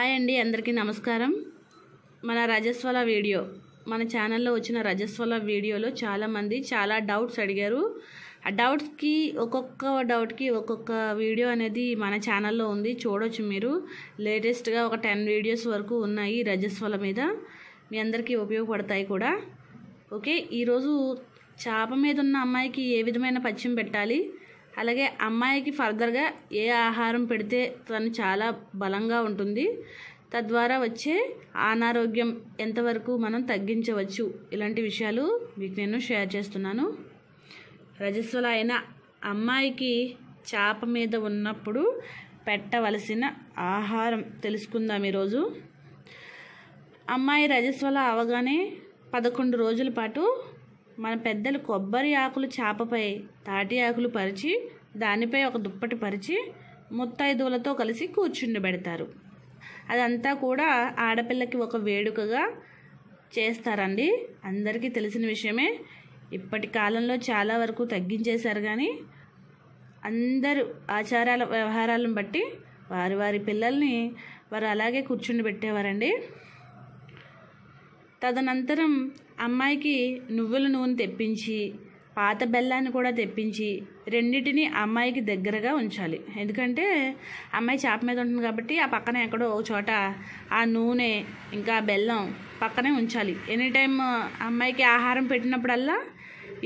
hi అండి అందరికీ నమస్కారం మన రజస్వల వీడియో మన ఛానల్లో వచ్చిన రజస్వల వీడియోలో చాలామంది చాలా డౌట్స్ అడిగారు ఆ డౌట్స్కి ఒక్కొక్క డౌట్కి ఒక్కొక్క వీడియో అనేది మన ఛానల్లో ఉంది చూడవచ్చు మీరు లేటెస్ట్గా ఒక టెన్ వీడియోస్ వరకు ఉన్నాయి రజస్వల మీద మీ అందరికీ ఉపయోగపడతాయి కూడా ఓకే ఈరోజు చేప మీద ఉన్న అమ్మాయికి ఏ విధమైన పచ్చిమ పెట్టాలి అలాగే అమ్మాయికి ఫర్దర్గా ఏ ఆహారం పెడితే తను చాలా బలంగా ఉంటుంది తద్వారా వచ్చే అనారోగ్యం ఎంతవరకు మనం తగ్గించవచ్చు ఇలాంటి విషయాలు మీకు నేను షేర్ చేస్తున్నాను రజస్వల అయిన అమ్మాయికి చేప మీద ఉన్నప్పుడు పెట్టవలసిన ఆహారం తెలుసుకుందాం ఈరోజు అమ్మాయి రజస్వల అవగానే పదకొండు రోజుల పాటు మన పెద్దలు కొబ్బరి ఆకులు చేపపై తాటి ఆకులు పరిచి దానిపై ఒక దుప్పటి పరిచి ముత్తైదువులతో కలిసి కూర్చుండి పెడతారు అదంతా కూడా ఆడపిల్లకి ఒక వేడుకగా చేస్తారండి అందరికీ తెలిసిన విషయమే ఇప్పటి కాలంలో చాలా వరకు తగ్గించేశారు కానీ అందరూ ఆచారాల వ్యవహారాలను బట్టి వారి వారి పిల్లల్ని వారు అలాగే కూర్చుండి పెట్టేవారండి తదనంతరం అమ్మాయికి నువ్వుల నూనె తెప్పించి పాత బెల్లాన్ని కూడా తెప్పించి రెండింటిని అమ్మాయికి దగ్గరగా ఉంచాలి ఎందుకంటే అమ్మాయి చేప మీద ఉంటుంది కాబట్టి ఆ పక్కన ఎక్కడో ఒక చోట ఆ నూనె ఇంకా బెల్లం పక్కనే ఉంచాలి ఎనీ టైమ్ అమ్మాయికి ఆహారం పెట్టినప్పుడల్లా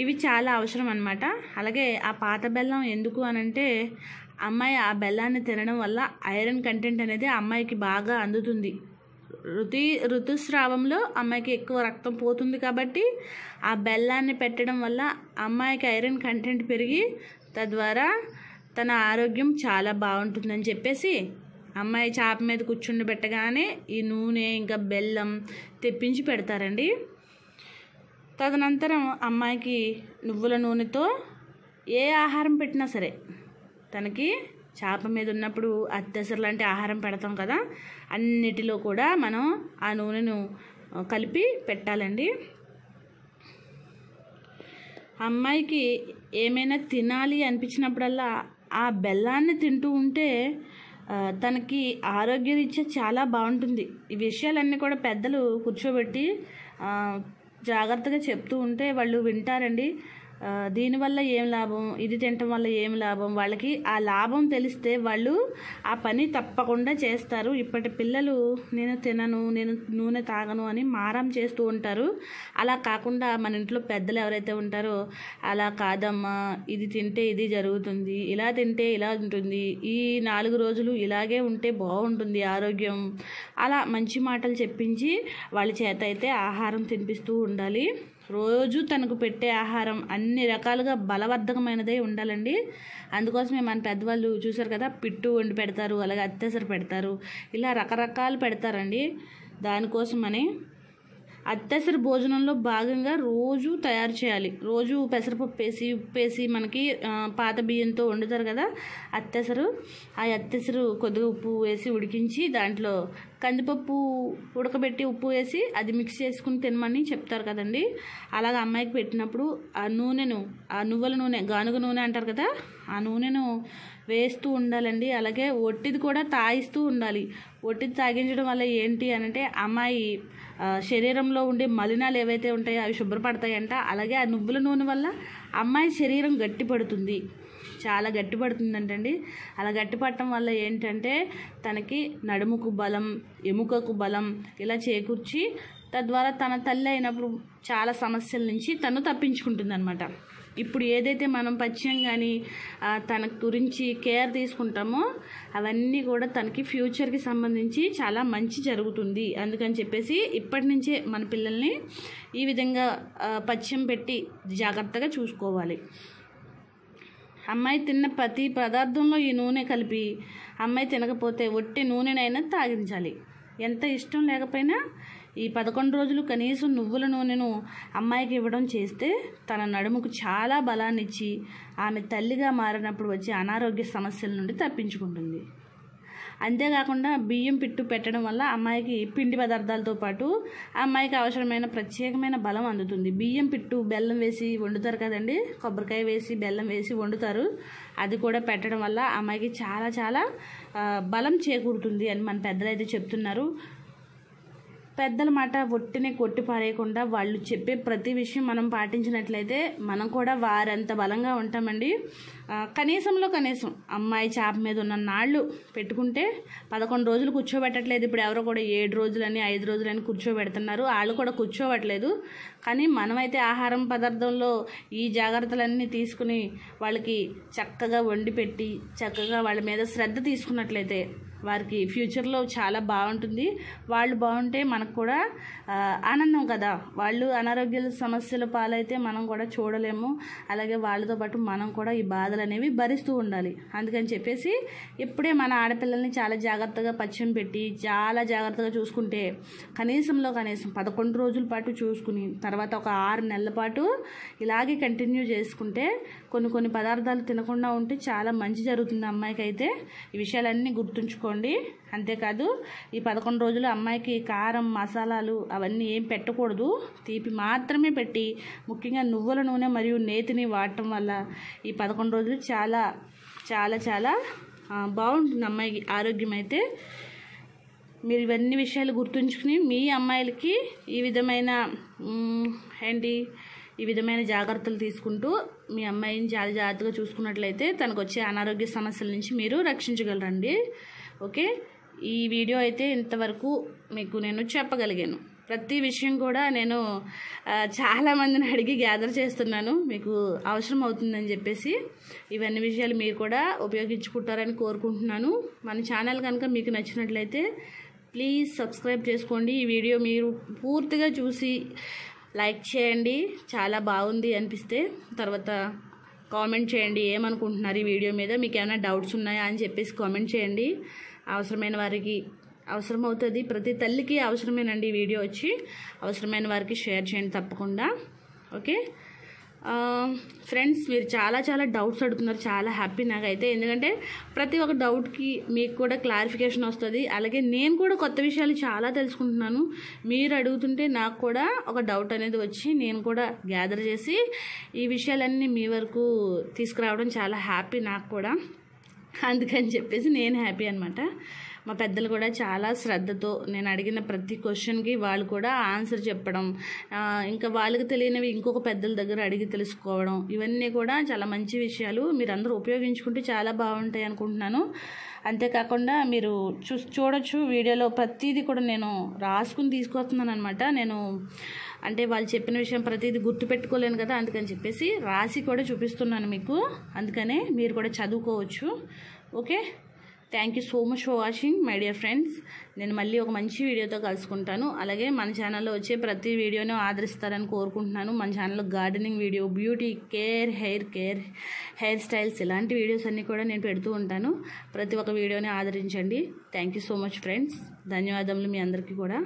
ఇవి చాలా అవసరం అనమాట అలాగే ఆ పాత బెల్లం ఎందుకు అనంటే అమ్మాయి ఆ బెల్లాన్ని తినడం వల్ల ఐరన్ కంటెంట్ అనేది అమ్మాయికి బాగా అందుతుంది ఋతు ఋతుస్రావంలో అమ్మాయికి ఎక్కువ రక్తం పోతుంది కాబట్టి ఆ బెల్లాన్ని పెట్టడం వల్ల అమ్మాయికి ఐరన్ కంటెంట్ పెరిగి తద్వారా తన ఆరోగ్యం చాలా బాగుంటుందని చెప్పేసి అమ్మాయి చాప మీద కూర్చుండి పెట్టగానే ఈ నూనె ఇంకా బెల్లం తెప్పించి పెడతారండి తదనంతరం అమ్మాయికి నువ్వుల నూనెతో ఏ ఆహారం పెట్టినా సరే తనకి చేప మీద ఉన్నప్పుడు అత్యవసర లాంటి ఆహారం పెడతాం కదా అన్నిటిలో కూడా మనం ఆ నూనెను కలిపి పెట్టాలండి అమ్మాయికి ఏమైనా తినాలి అనిపించినప్పుడల్లా ఆ బెల్లాన్ని తింటూ ఉంటే తనకి ఆరోగ్యరీత్యా చాలా బాగుంటుంది ఈ విషయాలన్నీ కూడా పెద్దలు కూర్చోబెట్టి జాగ్రత్తగా చెప్తూ ఉంటే వాళ్ళు వింటారండి దీనివల్ల ఏం లాభం ఇది తినటం వల్ల ఏం లాభం వాళ్ళకి ఆ లాభం తెలిస్తే వాళ్ళు ఆ పని తప్పకుండా చేస్తారు ఇప్పటి పిల్లలు నేను తినను నేను నూనె తాగను అని మారం చేస్తూ ఉంటారు అలా కాకుండా మన ఇంట్లో పెద్దలు ఎవరైతే ఉంటారో అలా కాదమ్మా ఇది తింటే ఇది జరుగుతుంది ఇలా తింటే ఇలా ఉంటుంది ఈ నాలుగు రోజులు ఇలాగే ఉంటే బాగుంటుంది ఆరోగ్యం అలా మంచి మాటలు చెప్పించి వాళ్ళ చేత అయితే ఆహారం తినిపిస్తూ ఉండాలి రోజు తనకు పెట్టే ఆహారం అన్ని రకాలుగా బలవర్ధకమైనదే ఉండాలండి అందుకోసమే మన పెద్దవాళ్ళు చూసారు కదా పిట్టు వండి పెడతారు అలాగే అత్యసర పెడతారు ఇలా రకరకాలు పెడతారండి దానికోసమని అత్యవసర భోజనంలో భాగంగా రోజు తయారు చేయాలి రోజు పెసరపప్పు వేసి ఉప్పు వేసి మనకి పాత బియ్యంతో వండుతారు కదా అత్యసరు ఆ అత్యసరు కొద్దిగా ఉప్పు వేసి ఉడికించి దాంట్లో కందిపప్పు ఉడకబెట్టి ఉప్పు వేసి అది మిక్స్ చేసుకుని తినమని చెప్తారు కదండి అలాగ అమ్మాయికి పెట్టినప్పుడు ఆ నూనెను ఆ నువ్వుల నూనె గానుగ నూనె అంటారు కదా ఆ నూనెను వేస్తూ ఉండాలండి అలాగే ఒట్టిది కూడా తాగిస్తూ ఉండాలి ఒట్టిది తాగించడం వల్ల ఏంటి అనంటే అమ్మాయి శరీరంలో ఉండే మలినాలు ఏవైతే ఉంటాయో అవి శుభ్రపడతాయంట అలాగే ఆ నువ్వుల నూనె వల్ల అమ్మాయి శరీరం గట్టిపడుతుంది చాలా గట్టిపడుతుందంటండి అలా గట్టిపడటం వల్ల ఏంటంటే తనకి నడుముకు బలం ఎముకకు బలం ఇలా చేకూర్చి తద్వారా తన తల్లి అయినప్పుడు చాలా సమస్యల నుంచి తను అనమాట ఇప్పుడు ఏదైతే మనం పచ్చియం కానీ తన గురించి కేర్ తీసుకుంటామో అవన్నీ కూడా తనకి ఫ్యూచర్కి సంబంధించి చాలా మంచి జరుగుతుంది అందుకని చెప్పేసి ఇప్పటి నుంచే మన పిల్లల్ని ఈ విధంగా పచ్చియం పెట్టి జాగ్రత్తగా చూసుకోవాలి అమ్మాయి తిన్న ప్రతి పదార్థంలో ఈ నూనె కలిపి అమ్మాయి తినకపోతే ఒట్టి నూనెనైనా తాగించాలి ఎంత ఇష్టం లేకపోయినా ఈ పదకొండు రోజులు కనీసం నువ్వుల నూనెను అమ్మాయికి ఇవ్వడం చేస్తే తన నడుముకు చాలా బలాన్నిచ్చి ఆమె తల్లిగా మారినప్పుడు వచ్చే అనారోగ్య సమస్యల నుండి తప్పించుకుంటుంది అంతేకాకుండా బియ్యం పిట్టు పెట్టడం వల్ల అమ్మాయికి పిండి పదార్థాలతో పాటు అమ్మాయికి అవసరమైన ప్రత్యేకమైన బలం అందుతుంది బియ్యం పిట్టు బెల్లం వేసి వండుతారు కదండి కొబ్బరికాయ వేసి బెల్లం వేసి వండుతారు అది కూడా పెట్టడం వల్ల అమ్మాయికి చాలా చాలా బలం చేకూరుతుంది అని మన పెద్దలు అయితే చెప్తున్నారు పెద్దల మాట ఒట్టిని కొట్టి పారేయకుండా వాళ్ళు చెప్పే ప్రతి విషయం మనం పాటించినట్లయితే మనం కూడా వారంత బలంగా ఉంటామండి కనీసంలో కనీసం అమ్మాయి చేప మీద ఉన్న నాళ్ళు పెట్టుకుంటే పదకొండు రోజులు కూర్చోబెట్టట్లేదు ఇప్పుడు ఎవరో కూడా ఏడు రోజులని ఐదు రోజులని కూర్చోబెడుతున్నారు వాళ్ళు కూడా కూర్చోబెట్టలేదు కానీ మనమైతే ఆహారం పదార్థంలో ఈ జాగ్రత్తలన్నీ తీసుకుని వాళ్ళకి చక్కగా వండి పెట్టి చక్కగా వాళ్ళ మీద శ్రద్ధ తీసుకున్నట్లయితే వారికి ఫ్యూచర్లో చాలా బాగుంటుంది వాళ్ళు బాగుంటే మనకు కూడా ఆనందం కదా వాళ్ళు అనారోగ్య సమస్యల పాలైతే మనం కూడా చూడలేము అలాగే వాళ్ళతో పాటు మనం కూడా ఈ బాధ బాధలు అనేవి భరిస్తూ ఉండాలి అందుకని చెప్పేసి ఇప్పుడే మన ఆడపిల్లల్ని చాలా జాగ్రత్తగా పచ్చిమ పెట్టి చాలా జాగ్రత్తగా చూసుకుంటే కనీసంలో కనీసం పదకొండు రోజుల పాటు చూసుకుని తర్వాత ఒక ఆరు నెలల పాటు ఇలాగే కంటిన్యూ చేసుకుంటే కొన్ని కొన్ని పదార్థాలు తినకుండా ఉంటే చాలా మంచి జరుగుతుంది అమ్మాయికి అయితే ఈ విషయాలన్నీ గుర్తుంచుకోండి అంతేకాదు ఈ పదకొండు రోజులు అమ్మాయికి కారం మసాలాలు అవన్నీ ఏం పెట్టకూడదు తీపి మాత్రమే పెట్టి ముఖ్యంగా నువ్వుల నూనె మరియు నేతిని వాడటం వల్ల ఈ పదకొండు రోజులు చాలా చాలా చాలా బాగుంటుంది అమ్మాయికి ఆరోగ్యం అయితే మీరు ఇవన్నీ విషయాలు గుర్తుంచుకుని మీ అమ్మాయిలకి ఈ విధమైన ఏంటి ఈ విధమైన జాగ్రత్తలు తీసుకుంటూ మీ అమ్మాయిని చాలా జాగ్రత్తగా చూసుకున్నట్లయితే తనకు వచ్చే అనారోగ్య సమస్యల నుంచి మీరు రక్షించగలరండి ఓకే ఈ వీడియో అయితే ఇంతవరకు మీకు నేను చెప్పగలిగాను ప్రతి విషయం కూడా నేను చాలామందిని అడిగి గ్యాదర్ చేస్తున్నాను మీకు అవసరం అవుతుందని చెప్పేసి ఇవన్నీ విషయాలు మీరు కూడా ఉపయోగించుకుంటారని కోరుకుంటున్నాను మన ఛానల్ కనుక మీకు నచ్చినట్లయితే ప్లీజ్ సబ్స్క్రైబ్ చేసుకోండి ఈ వీడియో మీరు పూర్తిగా చూసి లైక్ చేయండి చాలా బాగుంది అనిపిస్తే తర్వాత కామెంట్ చేయండి ఏమనుకుంటున్నారు ఈ వీడియో మీద మీకు ఏమైనా డౌట్స్ ఉన్నాయా అని చెప్పేసి కామెంట్ చేయండి అవసరమైన వారికి అవసరమవుతుంది ప్రతి తల్లికి అవసరమేనండి ఈ వీడియో వచ్చి అవసరమైన వారికి షేర్ చేయండి తప్పకుండా ఓకే ఫ్రెండ్స్ మీరు చాలా చాలా డౌట్స్ అడుగుతున్నారు చాలా హ్యాపీ నాకైతే ఎందుకంటే ప్రతి ఒక్క డౌట్కి మీకు కూడా క్లారిఫికేషన్ వస్తుంది అలాగే నేను కూడా కొత్త విషయాలు చాలా తెలుసుకుంటున్నాను మీరు అడుగుతుంటే నాకు కూడా ఒక డౌట్ అనేది వచ్చి నేను కూడా గ్యాదర్ చేసి ఈ విషయాలన్నీ మీ వరకు తీసుకురావడం చాలా హ్యాపీ నాకు కూడా అందుకని చెప్పేసి నేను హ్యాపీ అనమాట మా పెద్దలు కూడా చాలా శ్రద్ధతో నేను అడిగిన ప్రతి క్వశ్చన్కి వాళ్ళు కూడా ఆన్సర్ చెప్పడం ఇంకా వాళ్ళకి తెలియనివి ఇంకొక పెద్దల దగ్గర అడిగి తెలుసుకోవడం ఇవన్నీ కూడా చాలా మంచి విషయాలు మీరందరూ ఉపయోగించుకుంటే చాలా బాగుంటాయి అనుకుంటున్నాను అంతేకాకుండా మీరు చూ చూడొచ్చు వీడియోలో ప్రతిదీ కూడా నేను రాసుకుని తీసుకొస్తున్నాను అనమాట నేను అంటే వాళ్ళు చెప్పిన విషయం ప్రతిదీ గుర్తు పెట్టుకోలేను కదా అందుకని చెప్పేసి రాసి కూడా చూపిస్తున్నాను మీకు అందుకనే మీరు కూడా చదువుకోవచ్చు okay thank you so much for watching my dear friends నేను మళ్ళీ ఒక మంచి వీడియోతో కలుసుకుంటాను అలాగే మన ఛానల్లో వచ్చే ప్రతి వీడియోను ఆదరిస్తారని కోరుకుంటున్నాను మన ఛానల్లో gardening video beauty care hair care hair styles ఇలాంటి వీడియోస్ అన్నీ కూడా నేను పెడుతూ ఉంటాను ప్రతి ఒక్క వీడియోని ఆదరించండి thank you so much friends ధన్యవాదములు మీ అందరికీ కూడా